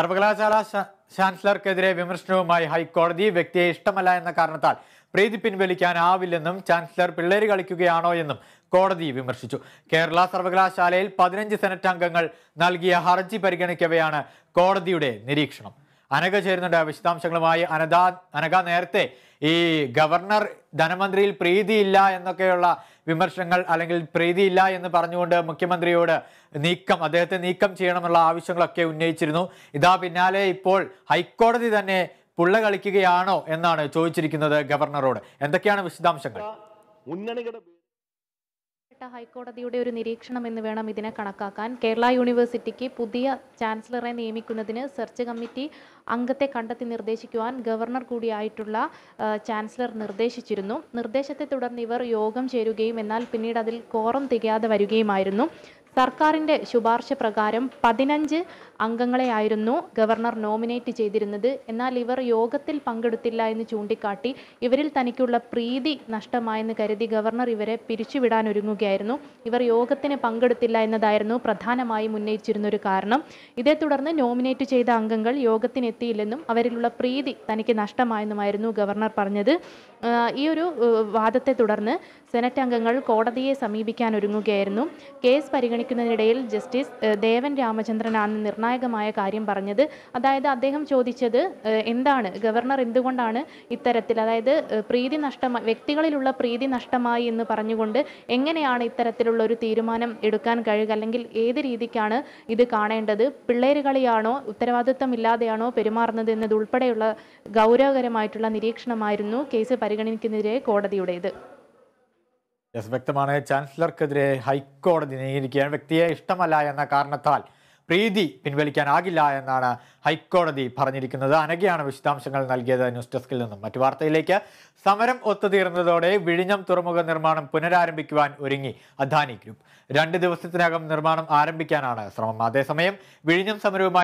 സർവകലാശാല ചാൻസലർക്കെതിരെ വിമർശനവുമായി ഹൈക്കോടതി വ്യക്തിയെ ഇഷ്ടമല്ല എന്ന കാരണത്താൽ പ്രീതി പിൻവലിക്കാനാവില്ലെന്നും ചാൻസലർ പിള്ളേര് കളിക്കുകയാണോ എന്നും കോടതി വിമർശിച്ചു കേരള സർവകലാശാലയിൽ പതിനഞ്ച് സെനറ്റ് അംഗങ്ങൾ നൽകിയ ഹർജി പരിഗണിക്കവെയാണ് കോടതിയുടെ നിരീക്ഷണം അനക ചേരുന്നുണ്ട് വിശദാംശങ്ങളുമായി അനത അനക നേരത്തെ ഈ ഗവർണർ ധനമന്ത്രിയിൽ പ്രീതിയില്ല എന്നൊക്കെയുള്ള വിമർശനങ്ങൾ അല്ലെങ്കിൽ പ്രീതിയില്ല എന്ന് പറഞ്ഞുകൊണ്ട് മുഖ്യമന്ത്രിയോട് നീക്കം അദ്ദേഹത്തെ നീക്കം ചെയ്യണമെന്നുള്ള ആവശ്യങ്ങളൊക്കെ ഉന്നയിച്ചിരുന്നു ഇതാ പിന്നാലെ ഇപ്പോൾ ഹൈക്കോടതി തന്നെ പുള്ള കളിക്കുകയാണോ എന്നാണ് ചോദിച്ചിരിക്കുന്നത് ഗവർണറോട് എന്തൊക്കെയാണ് വിശദാംശങ്ങൾ മുന്നണികളുടെ ഇടപെട്ട ഹൈക്കോടതിയുടെ ഒരു നിരീക്ഷണം എന്ന് വേണം ഇതിനെ കണക്കാക്കാൻ കേരള യൂണിവേഴ്സിറ്റിക്ക് പുതിയ ചാൻസലറെ നിയമിക്കുന്നതിന് സെർച്ച് കമ്മിറ്റി അംഗത്തെ കണ്ടെത്തി നിർദ്ദേശിക്കുവാൻ ഗവർണർ കൂടിയായിട്ടുള്ള ചാൻസലർ നിർദ്ദേശിച്ചിരുന്നു നിർദ്ദേശത്തെ തുടർന്ന് ഇവർ യോഗം ചേരുകയും എന്നാൽ പിന്നീട് അതിൽ കോറം തികയാതെ വരികയുമായിരുന്നു സർക്കാരിൻ്റെ ശുപാർശ പ്രകാരം പതിനഞ്ച് അംഗങ്ങളെയായിരുന്നു ഗവർണർ നോമിനേറ്റ് ചെയ്തിരുന്നത് എന്നാൽ ഇവർ യോഗത്തിൽ പങ്കെടുത്തില്ല എന്ന് ചൂണ്ടിക്കാട്ടി ഇവരിൽ തനിക്കുള്ള പ്രീതി നഷ്ടമായെന്ന് കരുതി ഗവർണർ ഇവരെ പിരിച്ചുവിടാൻ ഒരുങ്ങുകയായിരുന്നു ഇവർ യോഗത്തിന് പങ്കെടുത്തില്ല എന്നതായിരുന്നു പ്രധാനമായും ഉന്നയിച്ചിരുന്ന ഒരു കാരണം ഇതേ തുടർന്ന് നോമിനേറ്റ് ചെയ്ത അംഗങ്ങൾ യോഗത്തിനെത്തിയില്ലെന്നും അവരിലുള്ള പ്രീതി തനിക്ക് നഷ്ടമായെന്നുമായിരുന്നു ഗവർണർ പറഞ്ഞത് ഈ ഒരു വാദത്തെ തുടർന്ന് സെനറ്റ് അംഗങ്ങൾ കോടതിയെ സമീപിക്കാൻ ഒരുങ്ങുകയായിരുന്നു കേസ് പരിഗണി പരിഗണിക്കുന്നതിനിടയിൽ ജസ്റ്റിസ് ദേവൻ രാമചന്ദ്രനാണ് നിർണായകമായ കാര്യം പറഞ്ഞത് അതായത് അദ്ദേഹം ചോദിച്ചത് എന്താണ് ഗവർണർ എന്തുകൊണ്ടാണ് ഇത്തരത്തിൽ അതായത് പ്രീതി നഷ്ടമായി വ്യക്തികളിലുള്ള പ്രീതി നഷ്ടമായി എന്ന് പറഞ്ഞുകൊണ്ട് എങ്ങനെയാണ് ഇത്തരത്തിലുള്ള ഒരു തീരുമാനം എടുക്കാൻ കഴിയുക അല്ലെങ്കിൽ ഏത് രീതിക്കാണ് ഇത് കാണേണ്ടത് പിള്ളേരുകളിയാണോ ഉത്തരവാദിത്തമില്ലാതെയാണോ പെരുമാറുന്നത് എന്നതുൾപ്പെടെയുള്ള ഗൗരവകരമായിട്ടുള്ള നിരീക്ഷണമായിരുന്നു കേസ് പരിഗണിക്കുന്നതിരെ കോടതിയുടേത് യെസ് വ്യക്തമാണ് ചാൻസലർക്കെതിരെ ഹൈക്കോടതി നീങ്ങിയിരിക്കുകയാണ് വ്യക്തിയെ ഇഷ്ടമല്ല എന്ന കാരണത്താൽ പ്രീതി പിൻവലിക്കാനാകില്ല എന്നാണ് ഹൈക്കോടതി പറഞ്ഞിരിക്കുന്നത് അനകയാണ് വിശദാംശങ്ങൾ നൽകിയത് ന്യൂസ് ഡെസ്കിൽ നിന്നും മറ്റു വാർത്തയിലേക്ക് സമരം ഒത്തുതീർന്നതോടെ വിഴിഞ്ഞം തുറമുഖ നിർമ്മാണം പുനരാരംഭിക്കുവാൻ ഒരുങ്ങി അദാനി ഗ്രൂപ്പ് രണ്ട് ദിവസത്തിനകം നിർമ്മാണം ആരംഭിക്കാനാണ് ശ്രമം അതേസമയം വിഴിഞ്ഞം സമരവുമായി